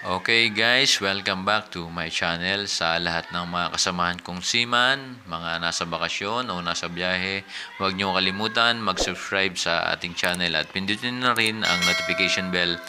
Okay guys, welcome back to my channel sa lahat ng mga kasamahan kong siman, mga nasa bakasyon o nasa biyahe. Huwag niyo kalimutan mag-subscribe sa ating channel at pindutin na rin ang notification bell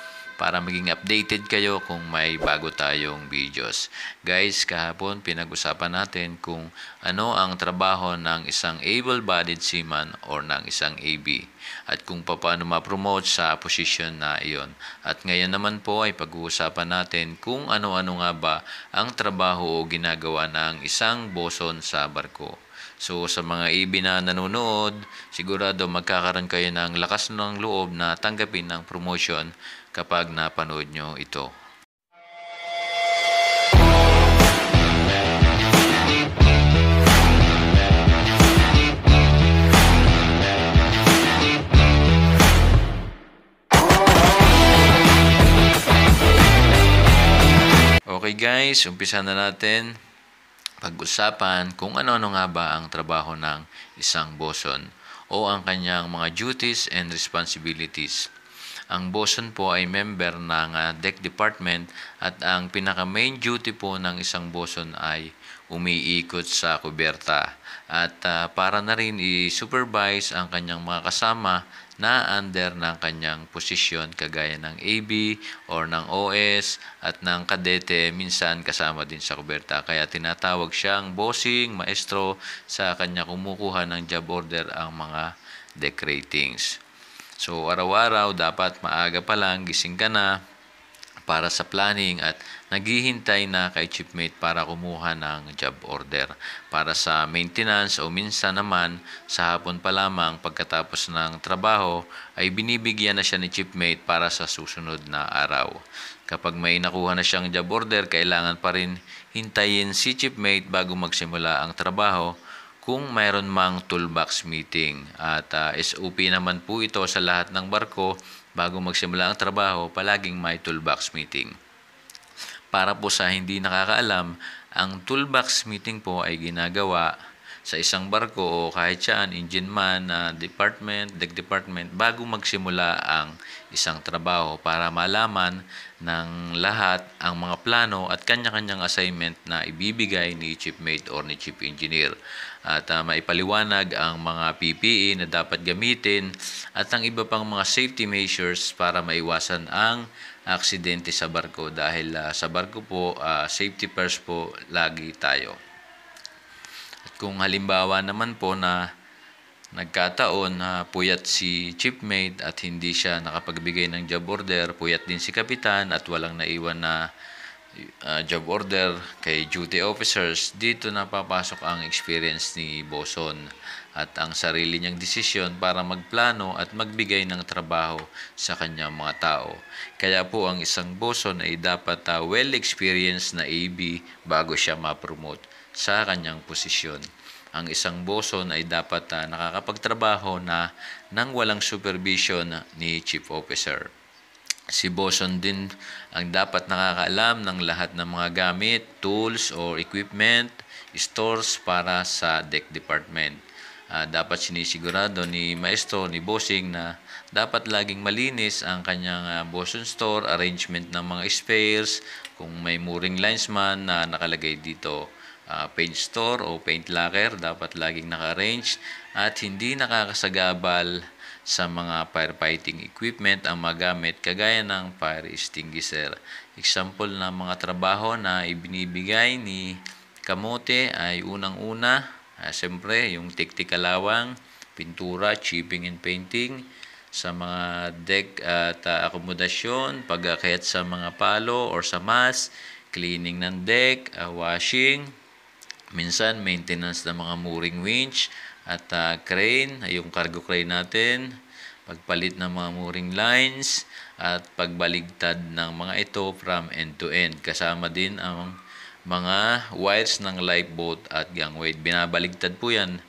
para maging updated kayo kung may bago tayong videos. Guys, kahapon pinag-usapan natin kung ano ang trabaho ng isang able-bodied seaman or ng isang AB at kung paano ma-promote sa position na iyon. At ngayon naman po ay pag-uusapan natin kung ano-ano nga ba ang trabaho o ginagawa ng isang boson sa barko. So sa mga AB na nanonood, sigurado magkakaroon kayo ng lakas ng loob na tanggapin ang promotion kapag napanood nyo ito. Okay guys, umpisa na natin pag-usapan kung ano-ano nga ba ang trabaho ng isang boson o ang kanyang mga duties and responsibilities. Ang boson po ay member ng deck department at ang pinaka main duty po ng isang boson ay umiikot sa kuberta at uh, para na rin i-supervise ang kanyang mga kasama na under ng kanyang posisyon kagaya ng AB or ng OS at ng kadete minsan kasama din sa kuberta. Kaya tinatawag siyang bossing, maestro sa kanya kumukuha ng job order ang mga deck ratings. So araw-araw dapat maaga pa lang gising ka na para sa planning at naghihintay na kay chipmate para kumuha ng job order para sa maintenance o minsan naman sa hapon pa lamang pagkatapos ng trabaho ay binibigyan na siya ni chipmate para sa susunod na araw. Kapag may nakuha na siyang job order, kailangan pa rin hintayin si chipmate bago magsimula ang trabaho kung mayroon mang toolbox meeting. At uh, ah, SOP naman po ito sa lahat ng barko Bago magsimula ang trabaho, palaging may toolbox meeting. Para po sa hindi nakakaalam, ang toolbox meeting po ay ginagawa sa isang barko o kahit saan, engine man, na uh, department, deck department, bago magsimula ang isang trabaho para malaman ng lahat ang mga plano at kanya-kanyang assignment na ibibigay ni chief mate or ni chief engineer. At uh, maipaliwanag ang mga PPE na dapat gamitin at ang iba pang mga safety measures para maiwasan ang aksidente sa barko dahil uh, sa barko po, uh, safety first po lagi tayo. Kung halimbawa naman po na nagkataon na puyat si chiefmate at hindi siya nakapagbigay ng job order, puyat din si kapitan at walang naiwan na uh, job order kay duty officers, dito napapasok ang experience ni Boson at ang sarili niyang desisyon para magplano at magbigay ng trabaho sa kanyang mga tao. Kaya po ang isang Boson ay dapat uh, ah, well-experienced na AB bago siya ma-promote sa kanyang posisyon. Ang isang boson ay dapat uh, nakakapagtrabaho na nang walang supervision ni chief officer. Si boson din ang dapat nakakaalam ng lahat ng mga gamit, tools or equipment, stores para sa deck department. Uh, dapat sinisigurado ni maestro ni bossing na dapat laging malinis ang kanyang uh, boson store, arrangement ng mga spares, kung may mooring linesman na nakalagay dito uh, ah, page store o paint locker dapat laging naka-arrange at hindi nakakasagabal sa mga firefighting equipment ang magamit kagaya ng fire extinguisher. Example ng mga trabaho na ibinibigay ni Kamote ay unang-una, uh, siyempre yung tiktikalawang, pintura, chipping and painting, sa mga deck at uh, akomodasyon, pag sa mga palo or sa mas, cleaning ng deck, uh, washing, Minsan, maintenance ng mga mooring winch at uh, crane, yung cargo crane natin, pagpalit ng mga mooring lines, at pagbaligtad ng mga ito from end to end. Kasama din ang mga wires ng lifeboat at gangway. Binabaligtad po yan.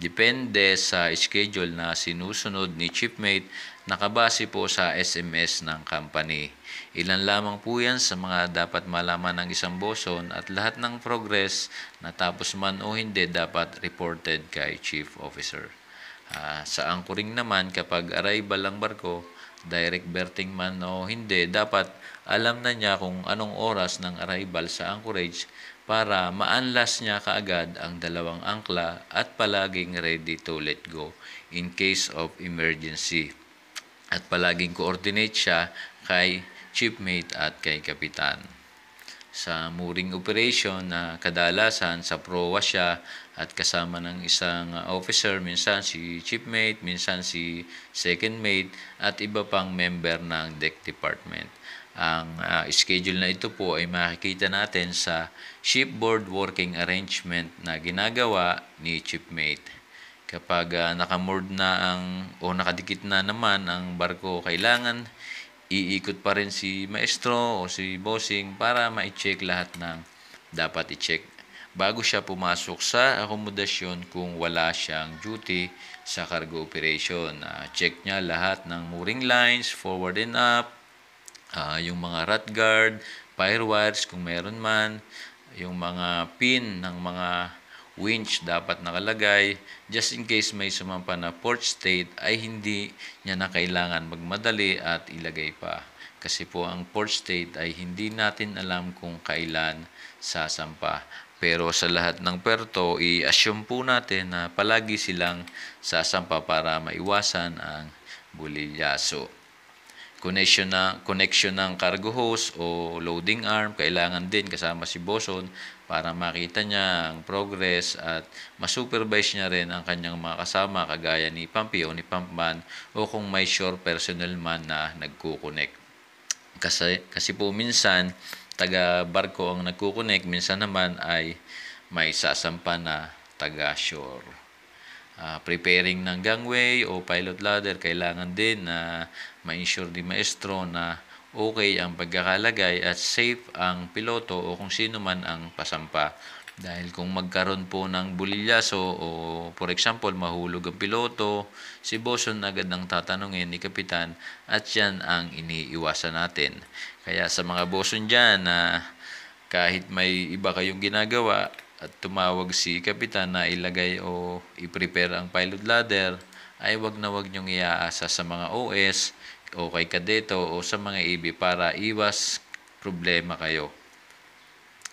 Depende sa schedule na sinusunod ni shipmate Nakabase po sa SMS ng company. Ilan lamang po yan sa mga dapat malaman ng isang boson at lahat ng progress na tapos man o hindi dapat reported kay chief officer. Uh, sa anchoring naman kapag arrival ang barko, direct berthing man o hindi, dapat alam na niya kung anong oras ng arrival sa anchorage para maanlas niya kaagad ang dalawang angkla at palaging ready to let go in case of emergency at palaging coordinate siya kay chiefmate at kay kapitan. Sa mooring operation na kadalasan sa proa siya at kasama ng isang officer, minsan si chiefmate, minsan si second mate at iba pang member ng deck department. Ang uh, schedule na ito po ay makikita natin sa shipboard working arrangement na ginagawa ni chiefmate. Kapag uh, ah, nakamoord na ang o nakadikit na naman ang barko, kailangan iikot pa rin si maestro o si bossing para ma-check lahat ng dapat i-check bago siya pumasok sa akomodasyon kung wala siyang duty sa cargo operation. Uh, check niya lahat ng mooring lines, forward and up, uh, yung mga rat guard, fire wires kung meron man, yung mga pin ng mga winch dapat nakalagay just in case may sumampa na porch state ay hindi niya na kailangan magmadali at ilagay pa. Kasi po ang porch state ay hindi natin alam kung kailan sasampa. Pero sa lahat ng perto, i-assume po natin na palagi silang sasampa para maiwasan ang bulilyaso connection na connection ng cargo hose o loading arm kailangan din kasama si Boson para makita niya ang progress at ma-supervise niya rin ang kanyang mga kasama kagaya ni Pampi o ni Pampman o kung may sure personnel man na nagkukonek. Kasi, kasi po minsan taga barko ang nagkukonek, minsan naman ay may sasampa na taga shore. Uh, ah, preparing ng gangway o pilot ladder, kailangan din na uh, ma-insure din maestro na okay ang pagkakalagay at safe ang piloto o kung sino man ang pasampa. Dahil kung magkaroon po ng bulilyaso o for example mahulog ang piloto, si Boson agad nang tatanungin ni Kapitan at yan ang iniiwasan natin. Kaya sa mga Boson dyan na ah, kahit may iba kayong ginagawa at tumawag si Kapitan na ilagay o i-prepare ang pilot ladder, ay wag na wag nyong iaasa sa mga OS o kay kadeto o sa mga EB para iwas problema kayo.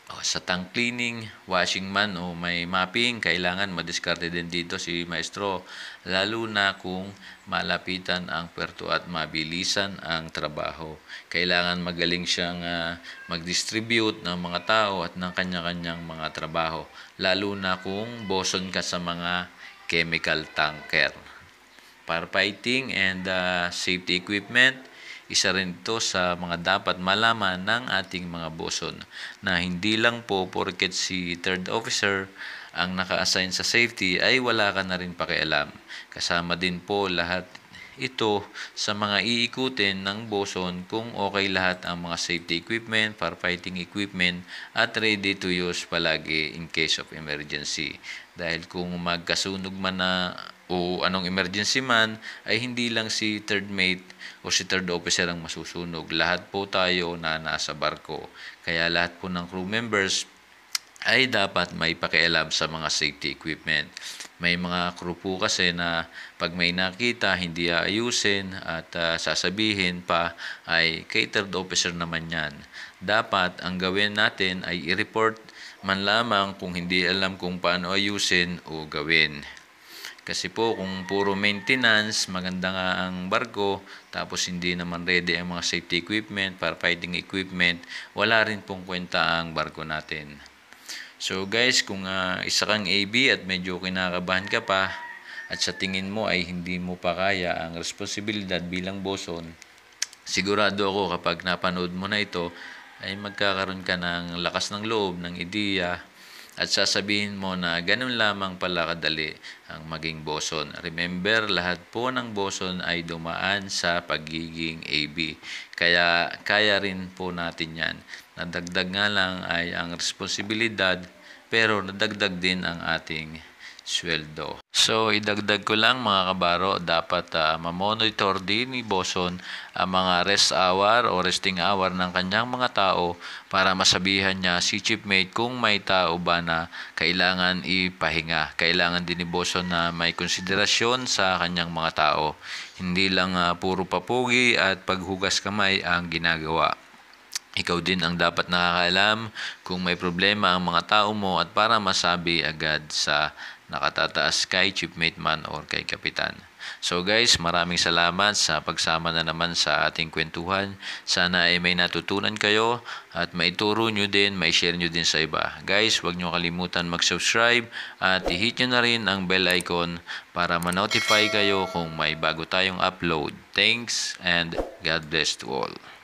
O, sa tank cleaning, washing man o may mapping, kailangan madiskarte din dito si maestro lalo na kung malapitan ang puerto at mabilisan ang trabaho. Kailangan magaling siyang uh, mag-distribute ng mga tao at ng kanya-kanyang mga trabaho lalo na kung boson ka sa mga chemical tanker firefighting and uh, safety equipment. Isa rin ito sa mga dapat malaman ng ating mga boson na hindi lang po porket si third officer ang naka-assign sa safety ay wala ka na rin pakialam. Kasama din po lahat ito sa mga iikutin ng boson kung okay lahat ang mga safety equipment, firefighting equipment at ready to use palagi in case of emergency. Dahil kung magkasunog man na o anong emergency man ay hindi lang si third mate o si third officer ang masusunog. Lahat po tayo na nasa barko. Kaya lahat po ng crew members ay dapat may pakialam sa mga safety equipment. May mga crew po kasi na pag may nakita, hindi ayusin at uh, sasabihin pa ay catered officer naman yan. Dapat ang gawin natin ay i-report man lamang kung hindi alam kung paano ayusin o gawin. Kasi po kung puro maintenance, maganda nga ang barko, tapos hindi naman ready ang mga safety equipment, firefighting equipment, wala rin pong kwenta ang barko natin. So guys, kung uh, isa kang AB at medyo kinakabahan ka pa, at sa tingin mo ay hindi mo pa kaya ang responsibilidad bilang boson, sigurado ako kapag napanood mo na ito, ay magkakaroon ka ng lakas ng loob, ng ideya, at sasabihin mo na ganun lamang pala kadali ang maging boson. Remember, lahat po ng boson ay dumaan sa pagiging AB. Kaya kaya rin po natin 'yan. Nadagdag nga lang ay ang responsibilidad pero nadagdag din ang ating sweldo. So idagdag ko lang mga kabaro, dapat uh, mamonitor din ni Boson ang mga rest hour o resting hour ng kanyang mga tao para masabihan niya si chiefmate kung may tao ba na kailangan ipahinga. Kailangan din ni Boson na may konsiderasyon sa kanyang mga tao. Hindi lang uh, puro papugi at paghugas kamay ang ginagawa. Ikaw din ang dapat nakakaalam kung may problema ang mga tao mo at para masabi agad sa nakatataas kay chiefmate man or kay kapitan. So guys, maraming salamat sa pagsama na naman sa ating kwentuhan. Sana ay may natutunan kayo at maituro nyo din, may share nyo din sa iba. Guys, huwag nyo kalimutan mag-subscribe at i-hit nyo na rin ang bell icon para ma-notify kayo kung may bago tayong upload. Thanks and God bless to all.